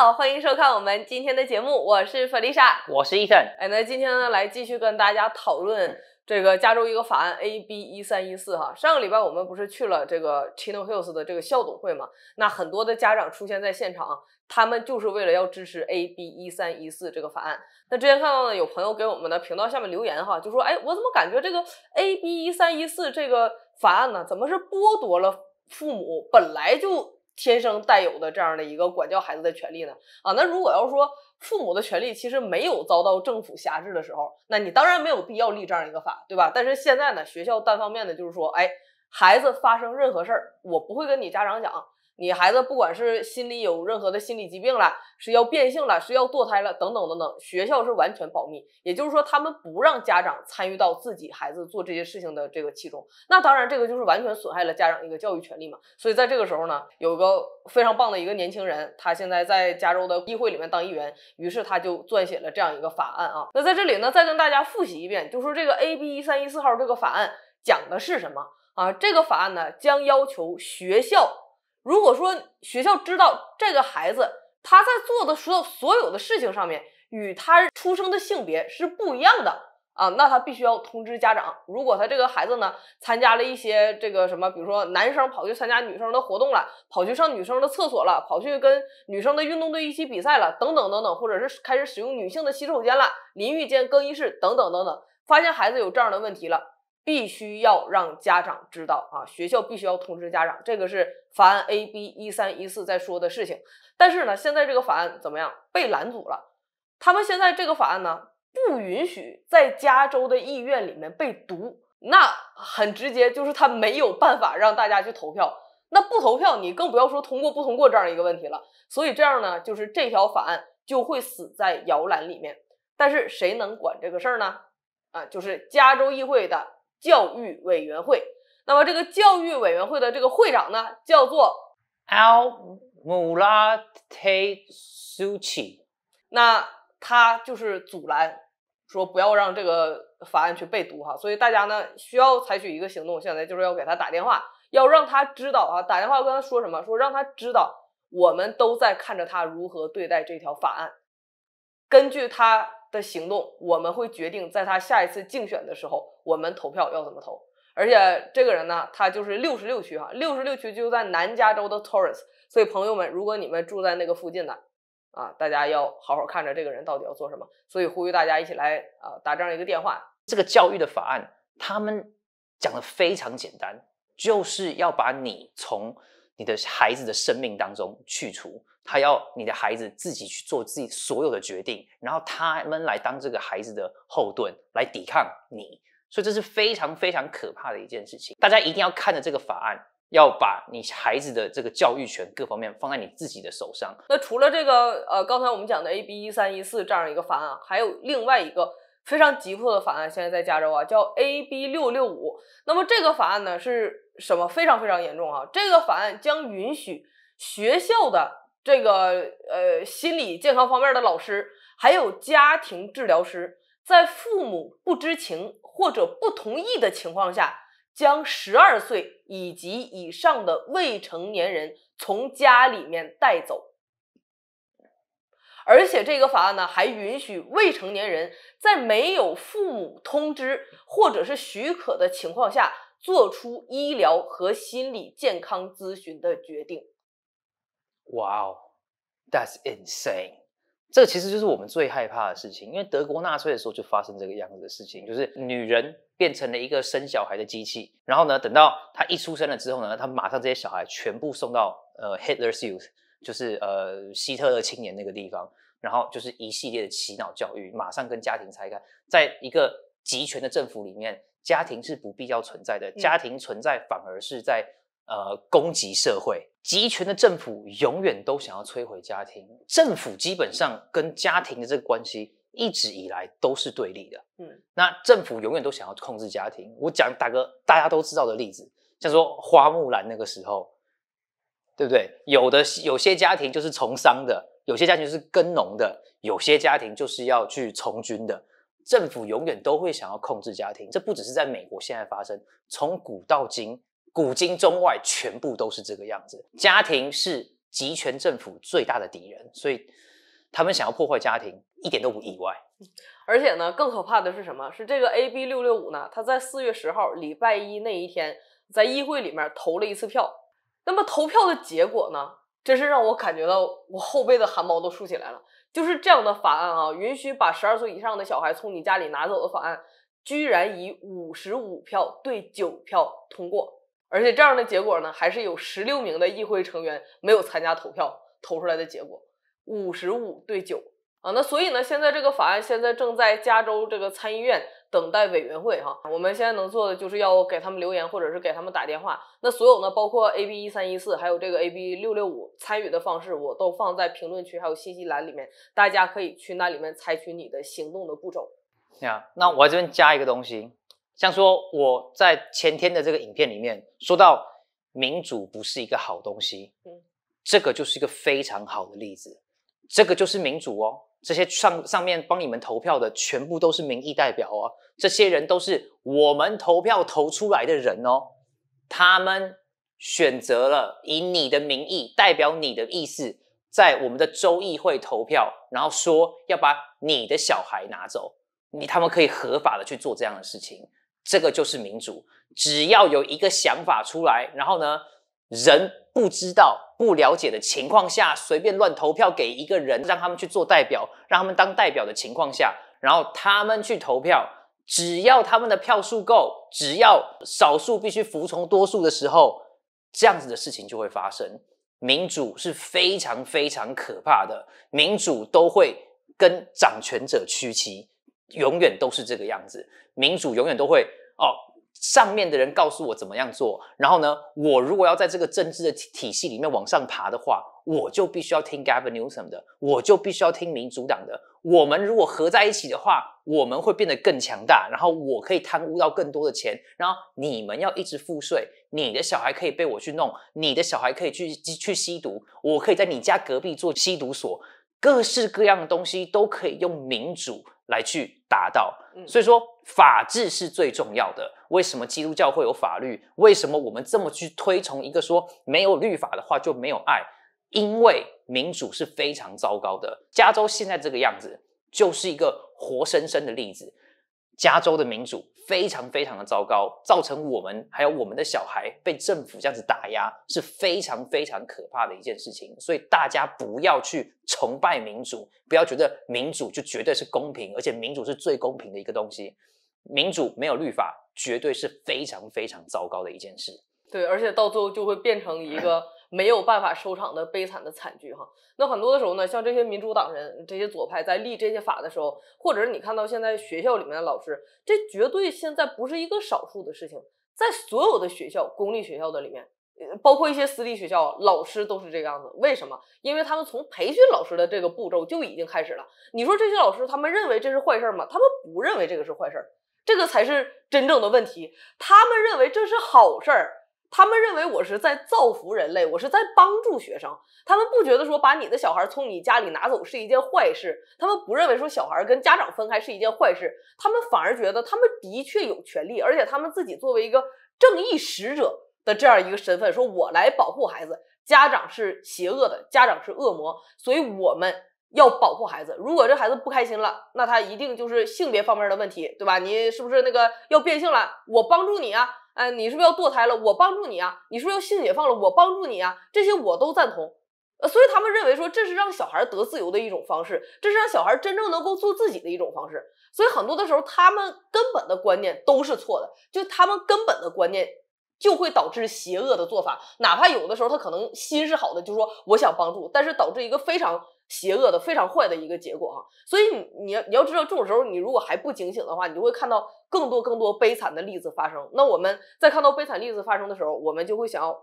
好，欢迎收看我们今天的节目，我是弗丽莎，我是伊森。哎，那今天呢，来继续跟大家讨论这个加州一个法案 A B 一三一四哈。上个礼拜我们不是去了这个 Chino Hills 的这个校董会嘛？那很多的家长出现在现场，他们就是为了要支持 A B 一三一四这个法案。那之前看到呢，有朋友给我们的频道下面留言哈，就说哎，我怎么感觉这个 A B 一三一四这个法案呢，怎么是剥夺了父母本来就？天生带有的这样的一个管教孩子的权利呢？啊，那如果要说父母的权利其实没有遭到政府辖制的时候，那你当然没有必要立这样一个法，对吧？但是现在呢，学校单方面的就是说，哎，孩子发生任何事儿，我不会跟你家长讲。你孩子不管是心理有任何的心理疾病了，是要变性了，是要堕胎了，等等等等，学校是完全保密，也就是说他们不让家长参与到自己孩子做这些事情的这个其中。那当然，这个就是完全损害了家长一个教育权利嘛。所以在这个时候呢，有个非常棒的一个年轻人，他现在在加州的议会里面当议员，于是他就撰写了这样一个法案啊。那在这里呢，再跟大家复习一遍，就是这个 A B 一三一四号这个法案讲的是什么啊？这个法案呢，将要求学校。如果说学校知道这个孩子他在做的说所有的事情上面与他出生的性别是不一样的啊，那他必须要通知家长。如果他这个孩子呢参加了一些这个什么，比如说男生跑去参加女生的活动了，跑去上女生的厕所了，跑去跟女生的运动队一起比赛了，等等等等，或者是开始使用女性的洗手间了、淋浴间、更衣室等等等等，发现孩子有这样的问题了。必须要让家长知道啊，学校必须要通知家长，这个是法案 A B 一三一四在说的事情。但是呢，现在这个法案怎么样？被拦阻了。他们现在这个法案呢，不允许在加州的议院里面被读，那很直接就是他没有办法让大家去投票。那不投票，你更不要说通过不通过这样一个问题了。所以这样呢，就是这条法案就会死在摇篮里面。但是谁能管这个事儿呢？啊，就是加州议会的。教育委员会，那么这个教育委员会的这个会长呢，叫做 Alm l a t u c h i 那他就是阻拦，说不要让这个法案去被读哈，所以大家呢需要采取一个行动，现在就是要给他打电话，要让他知道啊，打电话跟他说什么，说让他知道我们都在看着他如何对待这条法案，根据他。的行动，我们会决定在他下一次竞选的时候，我们投票要怎么投。而且这个人呢，他就是六十六区哈，六十六区就在南加州的 t o r r e s 所以朋友们，如果你们住在那个附近的，啊，大家要好好看着这个人到底要做什么。所以呼吁大家一起来啊，打这样一个电话。这个教育的法案，他们讲的非常简单，就是要把你从你的孩子的生命当中去除。还要你的孩子自己去做自己所有的决定，然后他们来当这个孩子的后盾，来抵抗你，所以这是非常非常可怕的一件事情。大家一定要看着这个法案，要把你孩子的这个教育权各方面放在你自己的手上。那除了这个呃刚才我们讲的 A B 一三一四这样一个法案，还有另外一个非常急迫的法案，现在在加州啊叫 A B 六六五。那么这个法案呢是什么？非常非常严重啊！这个法案将允许学校的。这个呃，心理健康方面的老师，还有家庭治疗师，在父母不知情或者不同意的情况下，将十二岁以及以上的未成年人从家里面带走。而且，这个法案呢，还允许未成年人在没有父母通知或者是许可的情况下，做出医疗和心理健康咨询的决定。哇哦，That's insane！这个其实就是我们最害怕的事情，因为德国纳粹的时候就发生这个样子的事情，就是女人变成了一个生小孩的机器，然后呢，等到她一出生了之后呢，她马上这些小孩全部送到呃 Hitler s Youth，就是呃希特勒青年那个地方，然后就是一系列的洗脑教育，马上跟家庭拆开，在一个集权的政府里面，家庭是不必要存在的，家庭存在反而是在。呃，攻击社会，集权的政府永远都想要摧毁家庭。政府基本上跟家庭的这个关系一直以来都是对立的。嗯，那政府永远都想要控制家庭。我讲大哥，大家都知道的例子，像说花木兰那个时候，对不对？有的有些家庭就是从商的，有些家庭是耕农的，有些家庭就是要去从军的。政府永远都会想要控制家庭，这不只是在美国现在发生，从古到今。古今中外，全部都是这个样子。家庭是集权政府最大的敌人，所以他们想要破坏家庭一点都不意外。而且呢，更可怕的是什么？是这个 A B 六六五呢？他在四月十号，礼拜一那一天，在议会里面投了一次票。那么投票的结果呢？真是让我感觉到我后背的汗毛都竖起来了。就是这样的法案啊，允许把十二岁以上的小孩从你家里拿走的法案，居然以五十五票对九票通过。而且这样的结果呢，还是有十六名的议会成员没有参加投票投出来的结果，五十五对九啊。那所以呢，现在这个法案现在正在加州这个参议院等待委员会哈。我们现在能做的就是要给他们留言或者是给他们打电话。那所有呢，包括 AB 一三一四还有这个 AB 六六五参与的方式，我都放在评论区还有信息栏里面，大家可以去那里面采取你的行动的步骤。行，那我这边加一个东西。像说我在前天的这个影片里面说到，民主不是一个好东西，这个就是一个非常好的例子，这个就是民主哦。这些上上面帮你们投票的全部都是民意代表哦，这些人都是我们投票投出来的人哦，他们选择了以你的名义代表你的意思，在我们的州议会投票，然后说要把你的小孩拿走，你他们可以合法的去做这样的事情。这个就是民主，只要有一个想法出来，然后呢，人不知道不了解的情况下，随便乱投票给一个人，让他们去做代表，让他们当代表的情况下，然后他们去投票，只要他们的票数够，只要少数必须服从多数的时候，这样子的事情就会发生。民主是非常非常可怕的，民主都会跟掌权者屈膝，永远都是这个样子，民主永远都会。哦，上面的人告诉我怎么样做，然后呢，我如果要在这个政治的体系里面往上爬的话，我就必须要听 Gavin News 什么的，我就必须要听民主党的。我们如果合在一起的话，我们会变得更强大，然后我可以贪污到更多的钱，然后你们要一直付税，你的小孩可以被我去弄，你的小孩可以去去吸毒，我可以在你家隔壁做吸毒所。各式各样的东西都可以用民主来去达到，所以说法治是最重要的。为什么基督教会有法律？为什么我们这么去推崇一个说没有律法的话就没有爱？因为民主是非常糟糕的。加州现在这个样子就是一个活生生的例子。加州的民主非常非常的糟糕，造成我们还有我们的小孩被政府这样子打压，是非常非常可怕的一件事情。所以大家不要去崇拜民主，不要觉得民主就绝对是公平，而且民主是最公平的一个东西。民主没有律法，绝对是非常非常糟糕的一件事。对，而且到最后就会变成一个。没有办法收场的悲惨的惨剧哈，那很多的时候呢，像这些民主党人、这些左派在立这些法的时候，或者是你看到现在学校里面的老师，这绝对现在不是一个少数的事情，在所有的学校、公立学校的里面，包括一些私立学校，老师都是这样子。为什么？因为他们从培训老师的这个步骤就已经开始了。你说这些老师他们认为这是坏事吗？他们不认为这个是坏事，这个才是真正的问题。他们认为这是好事儿。他们认为我是在造福人类，我是在帮助学生。他们不觉得说把你的小孩从你家里拿走是一件坏事。他们不认为说小孩跟家长分开是一件坏事。他们反而觉得他们的确有权利，而且他们自己作为一个正义使者的这样一个身份，说我来保护孩子，家长是邪恶的，家长是恶魔，所以我们要保护孩子。如果这孩子不开心了，那他一定就是性别方面的问题，对吧？你是不是那个要变性了？我帮助你啊。哎，你是不是要堕胎了？我帮助你啊！你是不是要性解放了，我帮助你啊！这些我都赞同。呃，所以他们认为说这是让小孩得自由的一种方式，这是让小孩真正能够做自己的一种方式。所以很多的时候，他们根本的观念都是错的，就他们根本的观念就会导致邪恶的做法。哪怕有的时候他可能心是好的，就说我想帮助，但是导致一个非常。邪恶的，非常坏的一个结果哈，所以你你要你要知道，这种时候你如果还不警醒的话，你就会看到更多更多悲惨的例子发生。那我们在看到悲惨例子发生的时候，我们就会想要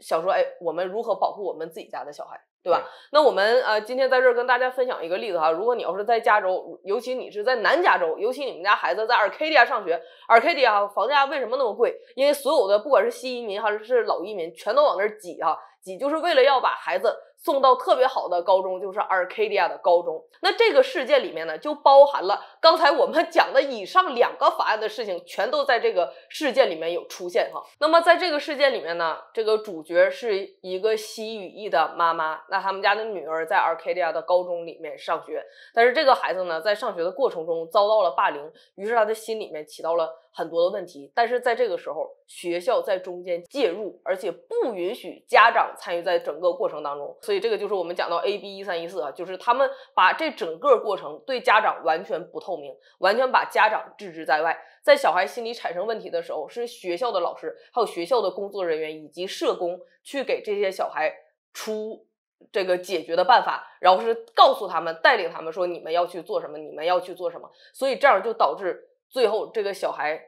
想说，哎，我们如何保护我们自己家的小孩，对吧？那我们呃，今天在这跟大家分享一个例子哈，如果你要是在加州，尤其你是在南加州，尤其你们家孩子在 a r c a D i a 上学，a r c a D i 啊，房价为什么那么贵？因为所有的不管是新移民还是是老移民，全都往那儿挤哈，挤就是为了要把孩子。送到特别好的高中，就是 Arcadia 的高中。那这个事件里面呢，就包含了刚才我们 讲的以上两个法案的事情，全都在这个事件里面有出现哈。那么在这个事件里面呢，这个主角是一个西语裔的妈妈，那他们家的女儿在 Arcadia 的高中里面上学，但是这个孩子呢，在上学的过程中遭到了霸凌，于是他的心里面起到了。很多的问题，但是在这个时候，学校在中间介入，而且不允许家长参与在整个过程当中。所以这个就是我们讲到 A、B 一三一四啊，就是他们把这整个过程对家长完全不透明，完全把家长置之在外。在小孩心里产生问题的时候，是学校的老师、还有学校的工作人员以及社工去给这些小孩出这个解决的办法，然后是告诉他们、带领他们说你们要去做什么，你们要去做什么。所以这样就导致。最后，这个小孩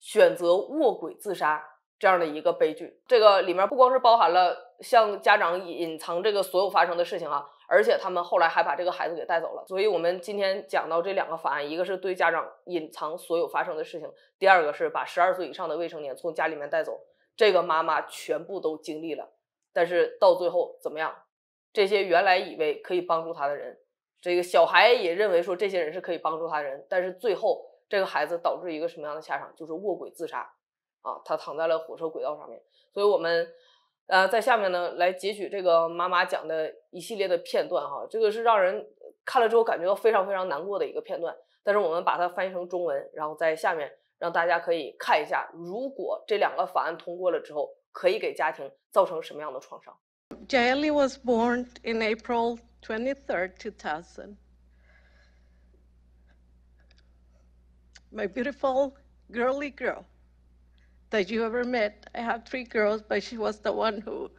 选择卧轨自杀，这样的一个悲剧。这个里面不光是包含了向家长隐藏这个所有发生的事情啊，而且他们后来还把这个孩子给带走了。所以，我们今天讲到这两个法案：一个是对家长隐藏所有发生的事情；第二个是把十二岁以上的未成年从家里面带走。这个妈妈全部都经历了，但是到最后怎么样？这些原来以为可以帮助他的人，这个小孩也认为说这些人是可以帮助他人，但是最后。这个孩子导致一个什么样的下场？就是卧轨自杀，啊，他躺在了火车轨道上面。所以我们，呃，在下面呢来截取这个妈妈讲的一系列的片段哈，这个是让人看了之后感觉到非常非常难过的一个片段。但是我们把它翻译成中文，然后在下面让大家可以看一下，如果这两个法案通过了之后，可以给家庭造成什么样的创伤。Jieli was born in April 23, 2000. my beautiful girly girl that you ever met. I have three girls, but she was the one who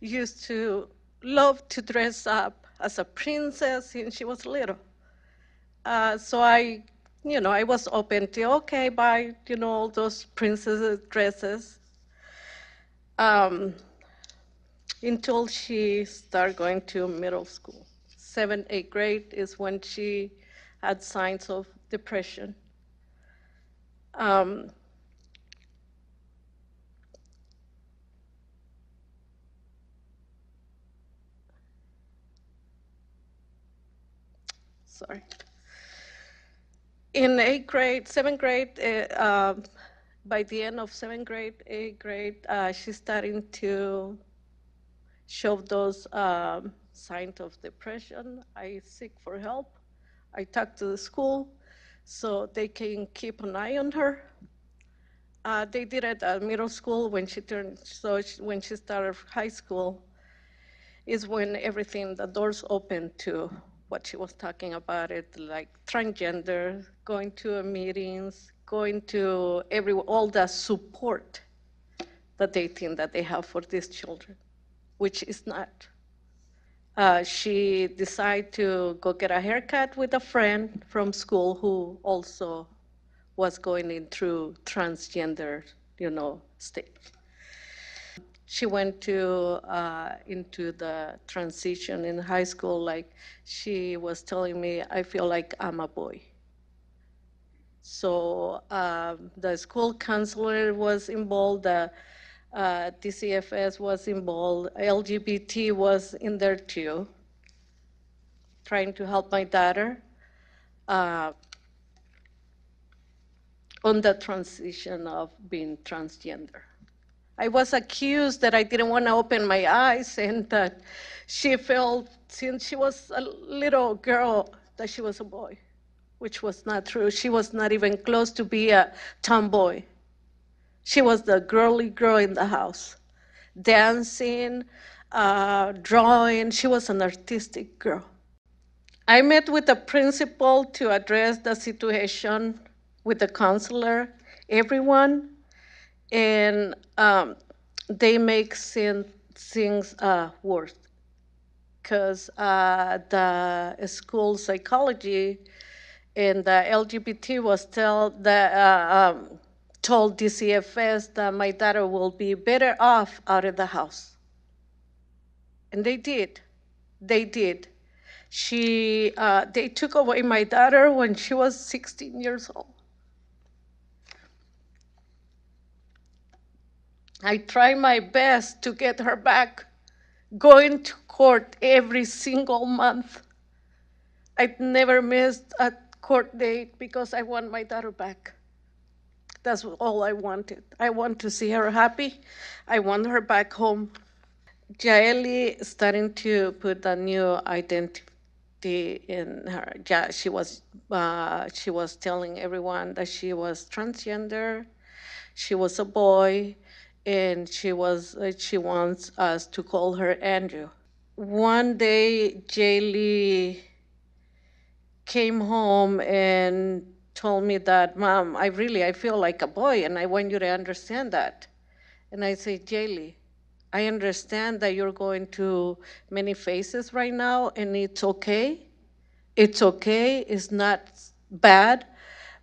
used to love to dress up as a princess and she was little. Uh, so I, you know, I was open to, okay, buy, you know, all those princess dresses. Um, until she started going to middle school. Seventh, eighth grade is when she had signs of depression. Um, sorry. In eighth grade, seventh grade, uh, uh, by the end of seventh grade, eighth grade, uh, she's starting to show those um, signs of depression. I seek for help. I talk to the school so they can keep an eye on her. Uh, they did it at uh, middle school when she turned, so she, when she started high school is when everything, the doors opened to what she was talking about it, like transgender, going to meetings, going to every, all the support that they think that they have for these children, which is not uh, she decided to go get a haircut with a friend from school who also was going into transgender, you know, state. She went to uh, into the transition in high school. Like she was telling me, I feel like I'm a boy. So um, the school counselor was involved. Uh, uh, TCFS was involved, LGBT was in there too, trying to help my daughter uh, on the transition of being transgender. I was accused that I didn't want to open my eyes and that she felt, since she was a little girl, that she was a boy, which was not true. She was not even close to be a tomboy. She was the girly girl in the house, dancing, uh, drawing. She was an artistic girl. I met with the principal to address the situation with the counselor, everyone, and um, they make sin, things uh, worse because uh, the school psychology and the LGBT was still the uh, um, told DCFS that my daughter will be better off out of the house. And they did. They did. She, uh, they took away my daughter when she was 16 years old. I tried my best to get her back, going to court every single month. I'd never missed a court date because I want my daughter back. That's all I wanted. I want to see her happy. I want her back home. Jaeli starting to put a new identity in her. Yeah, she was uh, she was telling everyone that she was transgender, she was a boy, and she was uh, she wants us to call her Andrew. One day, Jaylee came home and told me that, Mom, I really I feel like a boy and I want you to understand that. And I said, Jaylee, I understand that you're going to many phases right now and it's okay. It's okay, it's not bad,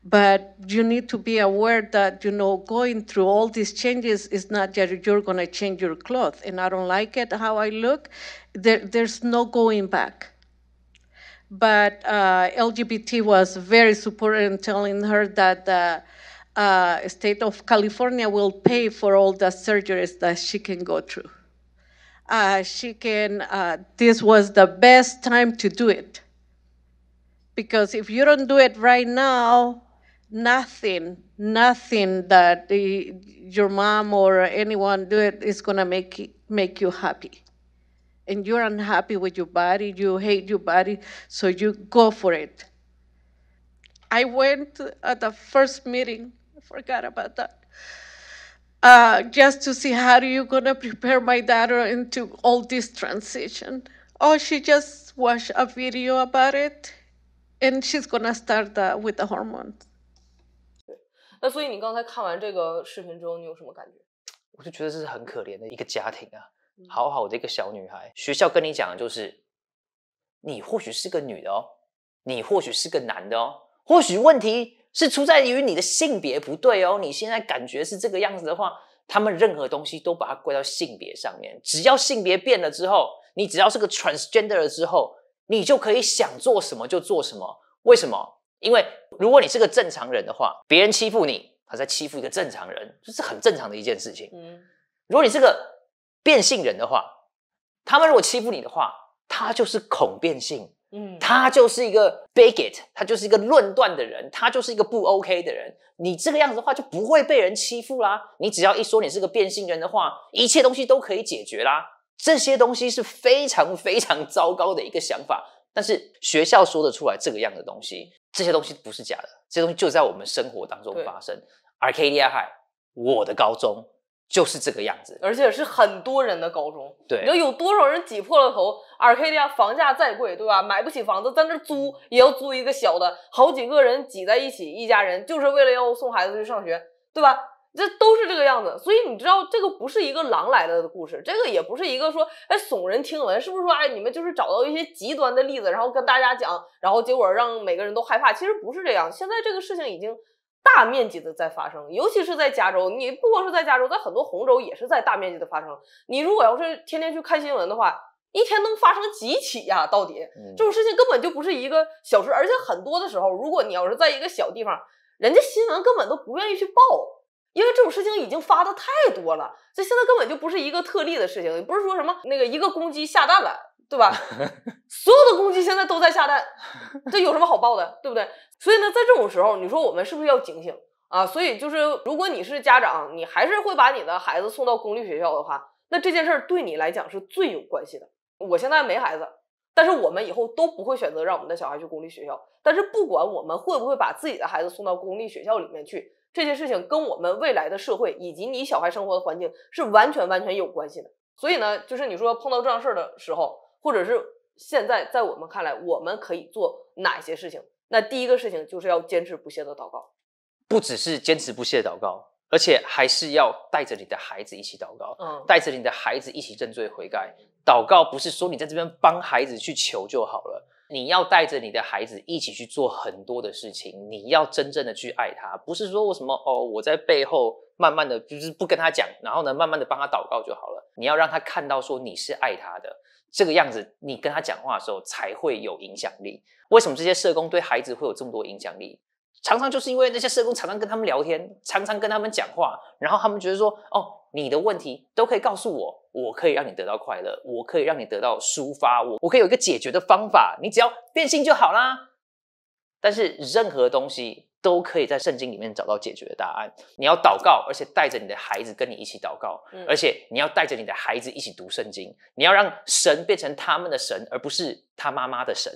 but you need to be aware that, you know, going through all these changes is not that you're gonna change your clothes and I don't like it how I look. There, there's no going back but uh, LGBT was very supportive in telling her that the uh, state of California will pay for all the surgeries that she can go through. Uh, she can, uh, this was the best time to do it. Because if you don't do it right now, nothing, nothing that the, your mom or anyone do it is gonna make, make you happy and you're unhappy with your body, you hate your body, so you go for it. I went at the first meeting, I forgot about that, uh, just to see how are you gonna prepare my daughter into all this transition. Oh, she just watched a video about it, and she's gonna start the, with the hormones. 那所以你刚才看完这个视频之后，你有什么感觉？我就觉得这是很可怜的一个家庭啊。好好的一个小女孩，学校跟你讲的就是，你或许是个女的哦，你或许是个男的哦，或许问题是出在于你的性别不对哦。你现在感觉是这个样子的话，他们任何东西都把它归到性别上面。只要性别变了之后，你只要是个 transgender 了之后，你就可以想做什么就做什么。为什么？因为如果你是个正常人的话，别人欺负你，他在欺负一个正常人，这是很正常的一件事情。嗯，如果你是个变性人的话，他们如果欺负你的话，他就是恐变性，嗯，他就是一个 bigot，他就是一个论断的人，他就是一个不 OK 的人。你这个样子的话，就不会被人欺负啦。你只要一说你是个变性人的话，一切东西都可以解决啦。这些东西是非常非常糟糕的一个想法。但是学校说得出来这个样的东西，这些东西不是假的，这东西就在我们生活当中发生。a r c a D I a High 我的高中。就是这个样子，而且是很多人的高中。对，你知道有多少人挤破了头？二 k 的呀，房价再贵，对吧？买不起房子，在那租，也要租一个小的，好几个人挤在一起，一家人就是为了要送孩子去上学，对吧？这都是这个样子。所以你知道，这个不是一个狼来了的故事，这个也不是一个说哎耸人听闻，是不是说哎你们就是找到一些极端的例子，然后跟大家讲，然后结果让每个人都害怕？其实不是这样，现在这个事情已经。大面积的在发生，尤其是在加州，你不光是在加州，在很多红州也是在大面积的发生。你如果要是天天去看新闻的话，一天能发生几起呀？到底这种事情根本就不是一个小事，而且很多的时候，如果你要是在一个小地方，人家新闻根本都不愿意去报，因为这种事情已经发的太多了。这现在根本就不是一个特例的事情，不是说什么那个一个公鸡下蛋了。对吧？所有的公鸡现在都在下蛋，这有什么好报的，对不对？所以呢，在这种时候，你说我们是不是要警醒啊？所以就是，如果你是家长，你还是会把你的孩子送到公立学校的话，那这件事儿对你来讲是最有关系的。我现在没孩子，但是我们以后都不会选择让我们的小孩去公立学校。但是不管我们会不会把自己的孩子送到公立学校里面去，这些事情跟我们未来的社会以及你小孩生活的环境是完全完全有关系的。所以呢，就是你说碰到这样事儿的时候。或者是现在在我们看来，我们可以做哪些事情？那第一个事情就是要坚持不懈的祷告，不只是坚持不懈祷告，而且还是要带着你的孩子一起祷告，嗯，带着你的孩子一起认罪悔改。祷告不是说你在这边帮孩子去求就好了。你要带着你的孩子一起去做很多的事情，你要真正的去爱他，不是说我什么哦，我在背后慢慢的就是不跟他讲，然后呢，慢慢的帮他祷告就好了。你要让他看到说你是爱他的这个样子，你跟他讲话的时候才会有影响力。为什么这些社工对孩子会有这么多影响力？常常就是因为那些社工常常跟他们聊天，常常跟他们讲话，然后他们觉得说：“哦，你的问题都可以告诉我，我可以让你得到快乐，我可以让你得到抒发，我我可以有一个解决的方法，你只要变心就好啦。”但是任何东西。都可以在圣经里面找到解决的答案。你要祷告，而且带着你的孩子跟你一起祷告，而且你要带着你的孩子一起读圣经。你要让神变成他们的神，而不是他妈妈的神。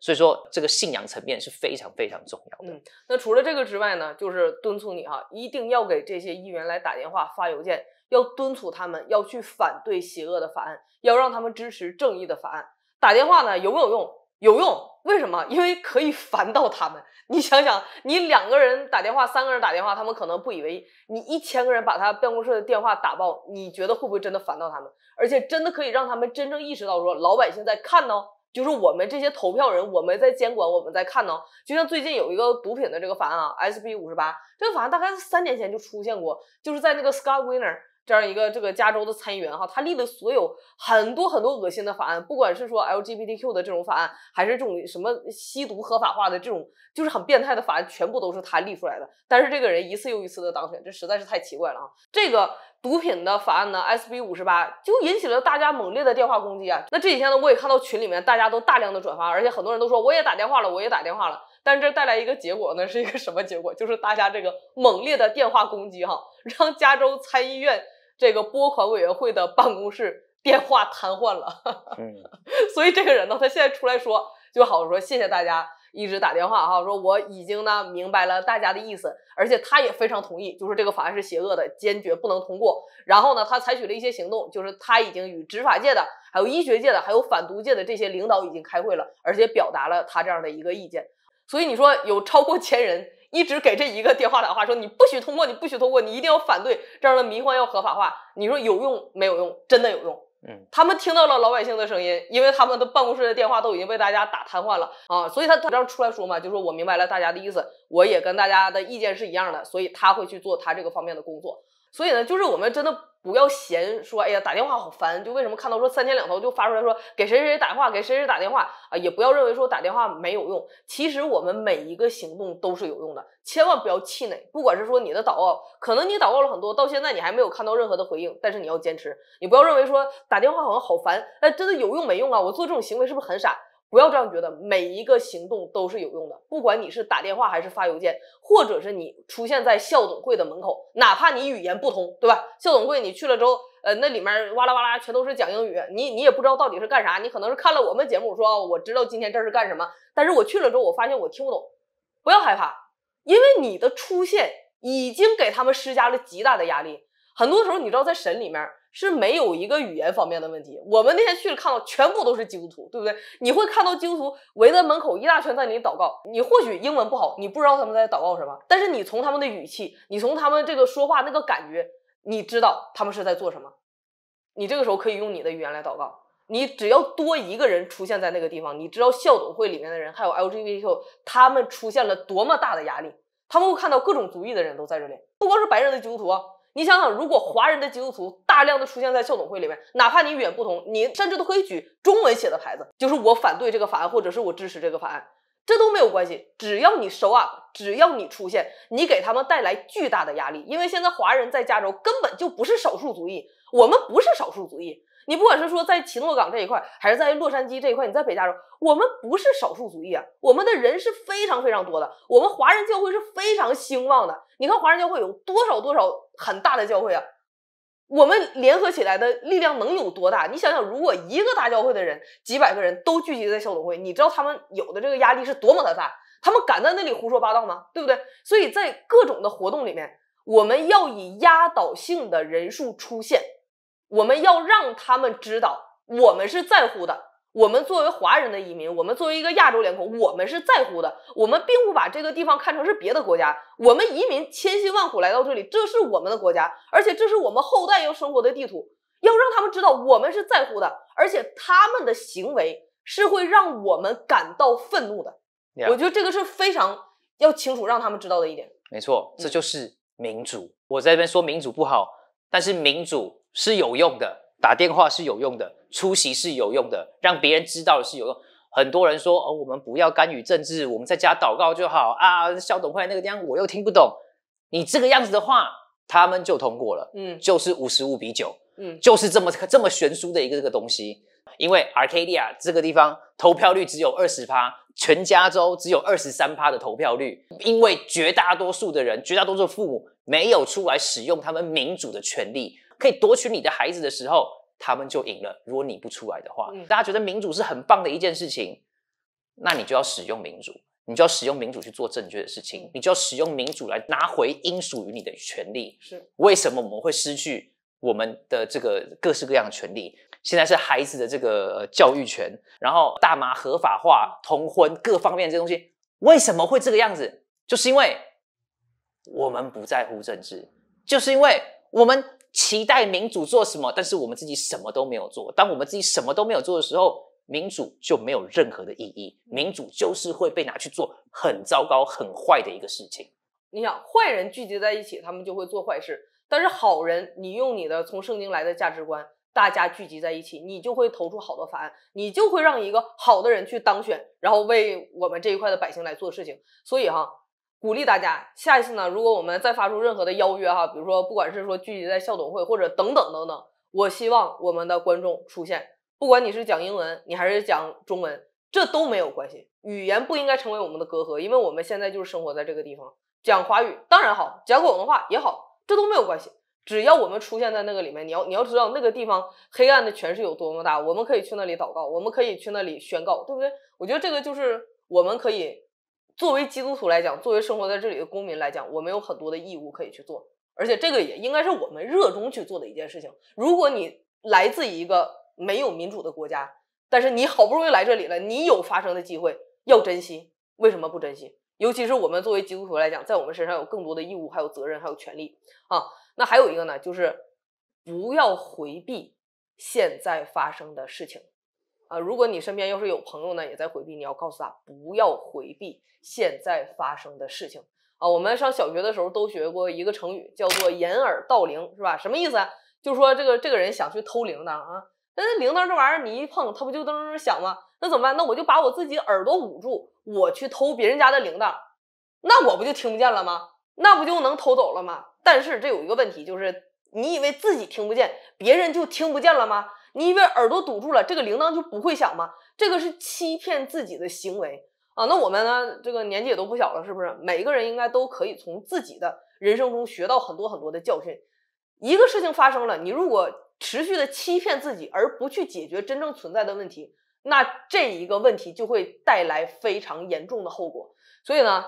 所以说这个信仰层面是非常非常重要的。那除了这个之外呢，就是敦促你哈，一定要给这些议员来打电话、发邮件，要敦促他们要去反对邪恶的法案，要让他们支持正义的法案。打电话呢有没有用？有用？为什么？因为可以烦到他们。你想想，你两个人打电话，三个人打电话，他们可能不以为你一千个人把他办公室的电话打爆，你觉得会不会真的烦到他们？而且真的可以让他们真正意识到，说老百姓在看呢，就是我们这些投票人，我们在监管，我们在看呢。就像最近有一个毒品的这个法案，SP 啊五十八这个法案大概是三年前就出现过，就是在那个 Scott w i n n e r 这样一个这个加州的参议员哈，他立的所有很多很多恶心的法案，不管是说 LGBTQ 的这种法案，还是这种什么吸毒合法化的这种，就是很变态的法案，全部都是他立出来的。但是这个人一次又一次的当选，这实在是太奇怪了啊！这个毒品的法案呢，SB 五十八就引起了大家猛烈的电话攻击啊。那这几天呢，我也看到群里面大家都大量的转发，而且很多人都说我也打电话了，我也打电话了。但是这带来一个结果呢，是一个什么结果？就是大家这个猛烈的电话攻击哈，让加州参议院。这个拨款委员会的办公室电话瘫痪了，所以这个人呢，他现在出来说，就好说谢谢大家一直打电话哈，说我已经呢明白了大家的意思，而且他也非常同意，就是这个法案是邪恶的，坚决不能通过。然后呢，他采取了一些行动，就是他已经与执法界的、还有医学界的、还有反毒界的这些领导已经开会了，而且表达了他这样的一个意见。所以你说有超过千人。一直给这一个电话打话说你不许通过，你不许通过，你一定要反对这样的迷幻药合法化。你说有用没有用？真的有用。嗯，他们听到了老百姓的声音，因为他们的办公室的电话都已经被大家打瘫痪了啊，所以他他样出来说嘛，就说我明白了大家的意思，我也跟大家的意见是一样的，所以他会去做他这个方面的工作。所以呢，就是我们真的。不要嫌说，哎呀，打电话好烦。就为什么看到说三天两头就发出来，说给谁谁谁打电话，给谁谁打电话啊？也不要认为说打电话没有用。其实我们每一个行动都是有用的，千万不要气馁。不管是说你的祷告，可能你祷告了很多，到现在你还没有看到任何的回应，但是你要坚持。你不要认为说打电话好像好烦，哎，真的有用没用啊？我做这种行为是不是很傻？不要这样觉得，每一个行动都是有用的，不管你是打电话还是发邮件，或者是你出现在校董会的门口，哪怕你语言不通，对吧？校董会你去了之后，呃，那里面哇啦哇啦全都是讲英语，你你也不知道到底是干啥，你可能是看了我们节目说，我知道今天这是干什么，但是我去了之后，我发现我听不懂。不要害怕，因为你的出现已经给他们施加了极大的压力。很多时候，你知道在省里面。是没有一个语言方面的问题。我们那天去了，看到全部都是基督徒，对不对？你会看到基督徒围在门口一大圈，在那里祷告。你或许英文不好，你不知道他们在祷告什么，但是你从他们的语气，你从他们这个说话那个感觉，你知道他们是在做什么。你这个时候可以用你的语言来祷告。你只要多一个人出现在那个地方，你知道校董会里面的人还有 LGBTQ 他们出现了多么大的压力。他们会看到各种族裔的人都在这里，不光是白人的基督徒啊。你想想，如果华人的基督徒大量的出现在校董会里面，哪怕你语言不通，你甚至都可以举中文写的牌子，就是我反对这个法案，或者是我支持这个法案，这都没有关系。只要你 show up，只要你出现，你给他们带来巨大的压力。因为现在华人在加州根本就不是少数族裔，我们不是少数族裔。你不管是说在奇诺港这一块，还是在洛杉矶这一块，你在北加州，我们不是少数族裔啊，我们的人是非常非常多的，我们华人教会是非常兴旺的。你看华人教会有多少多少。很大的教会啊，我们联合起来的力量能有多大？你想想，如果一个大教会的人几百个人都聚集在校董会，你知道他们有的这个压力是多么的大？他们敢在那里胡说八道吗？对不对？所以在各种的活动里面，我们要以压倒性的人数出现，我们要让他们知道我们是在乎的。我们作为华人的移民，我们作为一个亚洲脸孔，我们是在乎的。我们并不把这个地方看成是别的国家。我们移民千辛万苦来到这里，这是我们的国家，而且这是我们后代要生活的地图。要让他们知道我们是在乎的，而且他们的行为是会让我们感到愤怒的。我觉得这个是非常要清楚让他们知道的一点。没错，这就是民主。我在这边说民主不好，但是民主是有用的。打电话是有用的，出席是有用的，让别人知道的是有用。很多人说：“哦，我们不要干预政治，我们在家祷告就好啊。”校董会那个地方我又听不懂。你这个样子的话，他们就通过了。嗯，就是五十五比九，嗯，就是这么这么悬殊的一个这个东西。因为 a r c a d i a 这个地方投票率只有二十趴，全加州只有二十三趴的投票率，因为绝大多数的人，绝大多数父母没有出来使用他们民主的权利。可以夺取你的孩子的时候，他们就赢了。如果你不出来的话，大家觉得民主是很棒的一件事情，那你就要使用民主，你就要使用民主去做正确的事情，你就要使用民主来拿回应属于你的权利。是为什么我们会失去我们的这个各式各样的权利？现在是孩子的这个教育权，然后大麻合法化、通婚各方面这东西，为什么会这个样子？就是因为我们不在乎政治，就是因为我们。期待民主做什么？但是我们自己什么都没有做。当我们自己什么都没有做的时候，民主就没有任何的意义。民主就是会被拿去做很糟糕、很坏的一个事情。你想，坏人聚集在一起，他们就会做坏事；但是好人，你用你的从圣经来的价值观，大家聚集在一起，你就会投出好多法案，你就会让一个好的人去当选，然后为我们这一块的百姓来做事情。所以哈。鼓励大家，下一次呢，如果我们再发出任何的邀约哈，比如说不管是说聚集在校董会或者等等等等，我希望我们的观众出现，不管你是讲英文，你还是讲中文，这都没有关系，语言不应该成为我们的隔阂，因为我们现在就是生活在这个地方，讲华语当然好，讲广东话也好，这都没有关系，只要我们出现在那个里面，你要你要知道那个地方黑暗的权势有多么大，我们可以去那里祷告，我们可以去那里宣告，对不对？我觉得这个就是我们可以。作为基督徒来讲，作为生活在这里的公民来讲，我们有很多的义务可以去做，而且这个也应该是我们热衷去做的一件事情。如果你来自一个没有民主的国家，但是你好不容易来这里了，你有发声的机会，要珍惜。为什么不珍惜？尤其是我们作为基督徒来讲，在我们身上有更多的义务、还有责任、还有权利啊。那还有一个呢，就是不要回避现在发生的事情。啊，如果你身边要是有朋友呢，也在回避，你要告诉他不要回避现在发生的事情啊。我们上小学的时候都学过一个成语，叫做掩耳盗铃，是吧？什么意思啊？就说这个这个人想去偷铃铛啊，那铃铛这玩意儿你一碰，它不就噔噔响吗？那怎么办？那我就把我自己耳朵捂住，我去偷别人家的铃铛，那我不就听不见了吗？那不就能偷走了吗？但是这有一个问题，就是你以为自己听不见，别人就听不见了吗？你以为耳朵堵住了，这个铃铛就不会响吗？这个是欺骗自己的行为啊！那我们呢？这个年纪也都不小了，是不是？每一个人应该都可以从自己的人生中学到很多很多的教训。一个事情发生了，你如果持续的欺骗自己，而不去解决真正存在的问题，那这一个问题就会带来非常严重的后果。所以呢，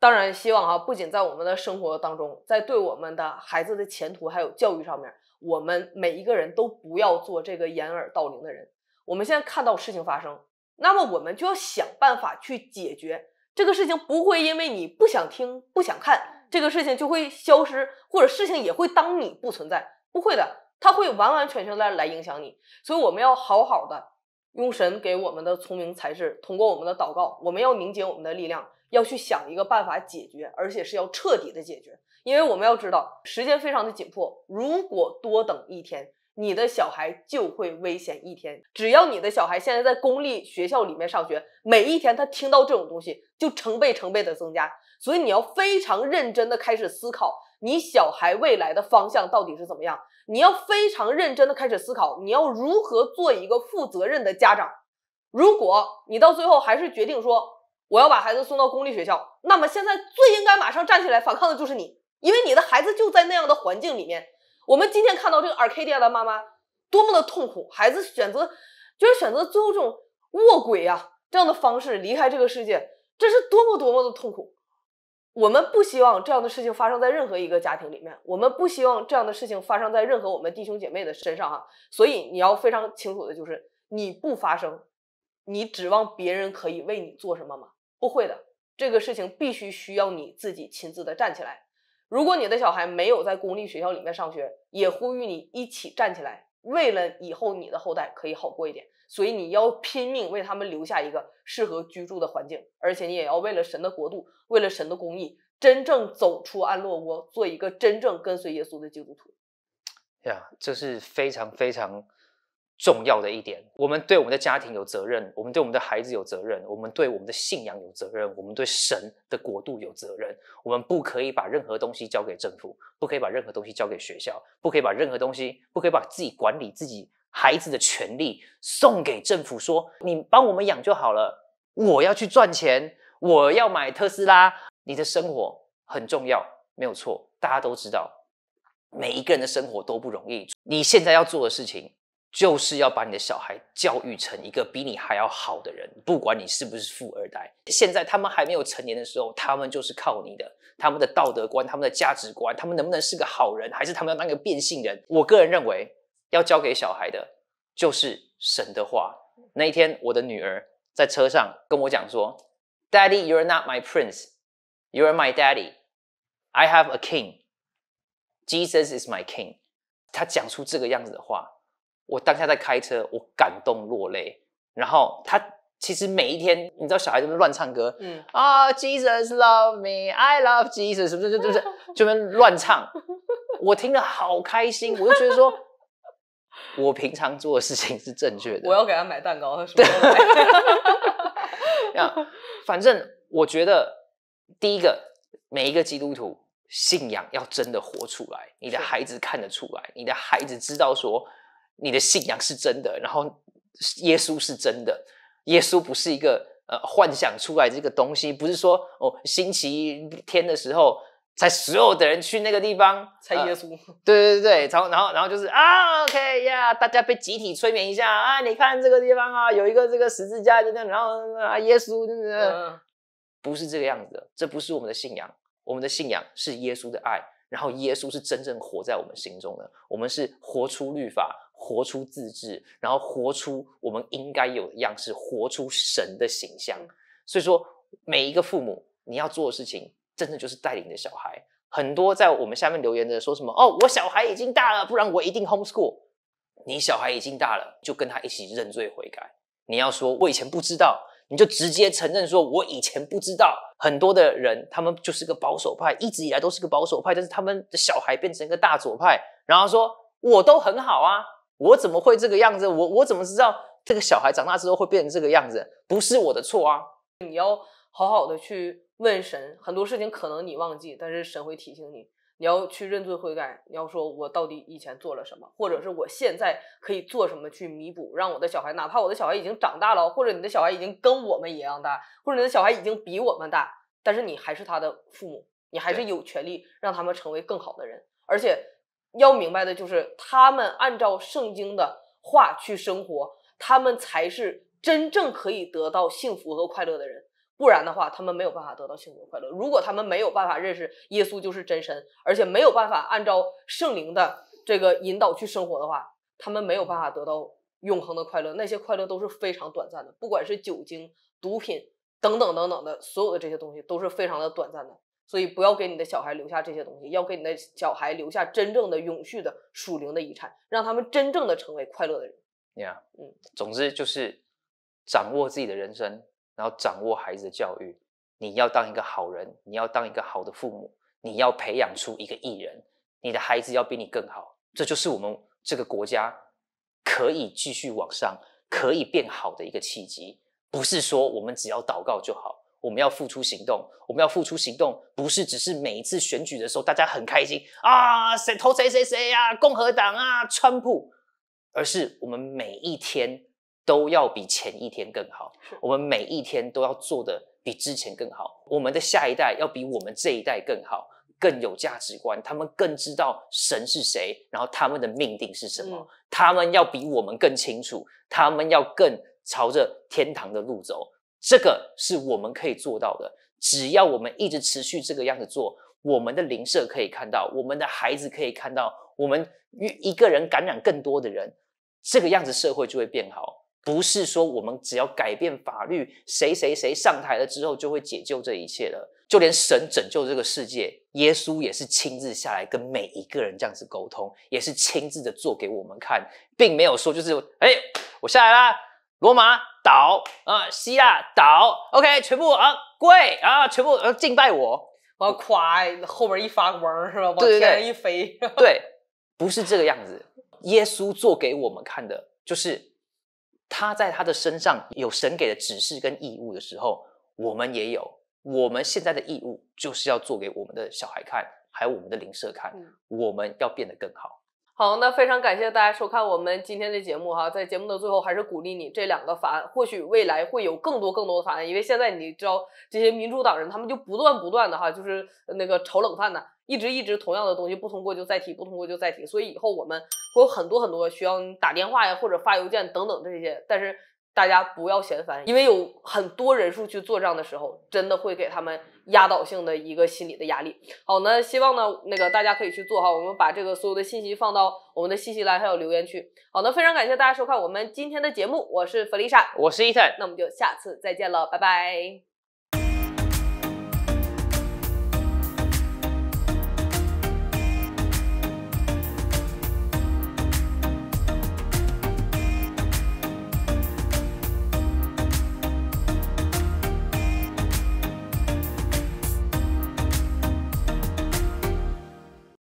当然希望啊，不仅在我们的生活当中，在对我们的孩子的前途还有教育上面。我们每一个人都不要做这个掩耳盗铃的人。我们现在看到事情发生，那么我们就要想办法去解决这个事情。不会因为你不想听、不想看，这个事情就会消失，或者事情也会当你不存在，不会的，它会完完全全的来影响你。所以我们要好好的用神给我们的聪明才智，通过我们的祷告，我们要凝结我们的力量，要去想一个办法解决，而且是要彻底的解决。因为我们要知道时间非常的紧迫，如果多等一天，你的小孩就会危险一天。只要你的小孩现在在公立学校里面上学，每一天他听到这种东西就成倍成倍的增加，所以你要非常认真的开始思考你小孩未来的方向到底是怎么样。你要非常认真的开始思考，你要如何做一个负责任的家长。如果你到最后还是决定说我要把孩子送到公立学校，那么现在最应该马上站起来反抗的就是你。因为你的孩子就在那样的环境里面，我们今天看到这个 Arcadia 的妈妈多么的痛苦，孩子选择就是选择最后这种卧轨呀这样的方式离开这个世界，这是多么多么的痛苦。我们不希望这样的事情发生在任何一个家庭里面，我们不希望这样的事情发生在任何我们弟兄姐妹的身上哈。所以你要非常清楚的就是，你不发生，你指望别人可以为你做什么吗？不会的，这个事情必须需要你自己亲自的站起来。如果你的小孩没有在公立学校里面上学，也呼吁你一起站起来，为了以后你的后代可以好过一点，所以你要拼命为他们留下一个适合居住的环境，而且你也要为了神的国度，为了神的公义，真正走出安乐窝，做一个真正跟随耶稣的基督徒。呀，这是非常非常。重要的一点，我们对我们的家庭有责任，我们对我们的孩子有责任，我们对我们的信仰有责任，我们对神的国度有责任。我们不可以把任何东西交给政府，不可以把任何东西交给学校，不可以把任何东西，不可以把自己管理自己孩子的权利送给政府，说你帮我们养就好了。我要去赚钱，我要买特斯拉。你的生活很重要，没有错，大家都知道，每一个人的生活都不容易。你现在要做的事情。就是要把你的小孩教育成一个比你还要好的人，不管你是不是富二代。现在他们还没有成年的时候，他们就是靠你的，他们的道德观、他们的价值观，他们能不能是个好人，还是他们要当一个变性人？我个人认为，要教给小孩的就是神的话。那一天，我的女儿在车上跟我讲说：“Daddy, you're not my prince, you're my daddy. I have a king, Jesus is my king。”她讲出这个样子的话。我当下在开车，我感动落泪。然后他其实每一天，你知道小孩子么乱唱歌？嗯啊，Jesus love me, I love Jesus，是不是？就就是，这边乱唱，我听得好开心。我就觉得说，我平常做的事情是正确的。我要给他买蛋糕，他说对。这样，反正我觉得，第一个，每一个基督徒信仰要真的活出来，你的孩子看得出来，你的孩子知道说。你的信仰是真的，然后耶稣是真的，耶稣不是一个呃幻想出来这个东西，不是说哦星期天的时候才所有的人去那个地方猜耶稣，对对对对，然后然后然后就是啊 OK 呀，大家被集体催眠一下啊，你看这个地方啊有一个这个十字架，在那，然后啊耶稣真的不是这个样子，的，这不是我们的信仰，我们的信仰是耶稣的爱，然后耶稣是真正活在我们心中的，我们是活出律法。活出自制，然后活出我们应该有的样式，活出神的形象。所以说，每一个父母你要做的事情，真的就是带领你的小孩。很多在我们下面留言的说什么哦，我小孩已经大了，不然我一定 homeschool。你小孩已经大了，就跟他一起认罪悔改。你要说，我以前不知道，你就直接承认说，我以前不知道。很多的人他们就是个保守派，一直以来都是个保守派，但是他们的小孩变成一个大左派，然后说我都很好啊。我怎么会这个样子？我我怎么知道这个小孩长大之后会变成这个样子？不是我的错啊！你要好好的去问神，很多事情可能你忘记，但是神会提醒你。你要去认罪悔改，你要说，我到底以前做了什么，或者是我现在可以做什么去弥补，让我的小孩，哪怕我的小孩已经长大了，或者你的小孩已经跟我们一样大，或者你的小孩已经比我们大，但是你还是他的父母，你还是有权利让他们成为更好的人，而且。要明白的就是，他们按照圣经的话去生活，他们才是真正可以得到幸福和快乐的人。不然的话，他们没有办法得到幸福快乐。如果他们没有办法认识耶稣就是真神，而且没有办法按照圣灵的这个引导去生活的话，他们没有办法得到永恒的快乐。那些快乐都是非常短暂的，不管是酒精、毒品等等等等的所有的这些东西，都是非常的短暂的。所以不要给你的小孩留下这些东西，要给你的小孩留下真正的永续的属灵的遗产，让他们真正的成为快乐的人。Yeah，嗯，总之就是掌握自己的人生，然后掌握孩子的教育。你要当一个好人，你要当一个好的父母，你要培养出一个艺人，你的孩子要比你更好。这就是我们这个国家可以继续往上，可以变好的一个契机。不是说我们只要祷告就好。我们要付出行动，我们要付出行动，不是只是每一次选举的时候大家很开心啊，谁投谁谁谁呀，共和党啊，川普，而是我们每一天都要比前一天更好，我们每一天都要做的比之前更好，我们的下一代要比我们这一代更好，更有价值观，他们更知道神是谁，然后他们的命定是什么，他们要比我们更清楚，他们要更朝着天堂的路走。这个是我们可以做到的，只要我们一直持续这个样子做，我们的邻舍可以看到，我们的孩子可以看到，我们一一个人感染更多的人，这个样子社会就会变好。不是说我们只要改变法律，谁谁谁上台了之后就会解救这一切了。就连神拯救这个世界，耶稣也是亲自下来跟每一个人这样子沟通，也是亲自的做给我们看，并没有说就是哎，我下来啦。罗马岛啊，希腊岛，OK，全部啊跪啊，全部呃敬拜我，啊，夸后面一发光是吧？往对一飞，对，不是这个样子。耶稣做给我们看的就是他在他的身上有神给的指示跟义务的时候，我们也有。我们现在的义务就是要做给我们的小孩看，还有我们的邻舍看，我们要变得更好。好，那非常感谢大家收看我们今天的节目哈，在节目的最后，还是鼓励你这两个法案，或许未来会有更多更多的法案，因为现在你知道这些民主党人，他们就不断不断的哈，就是那个炒冷饭呢，一直一直同样的东西不通过就再提，不通过就再提，所以以后我们会有很多很多需要你打电话呀或者发邮件等等这些，但是大家不要嫌烦，因为有很多人数去做账的时候，真的会给他们。压倒性的一个心理的压力。好，那希望呢，那个大家可以去做哈。我们把这个所有的信息放到我们的信息栏还有留言区。好，那非常感谢大家收看我们今天的节目，我是弗丽莎，我是伊森，那我们就下次再见了，拜拜。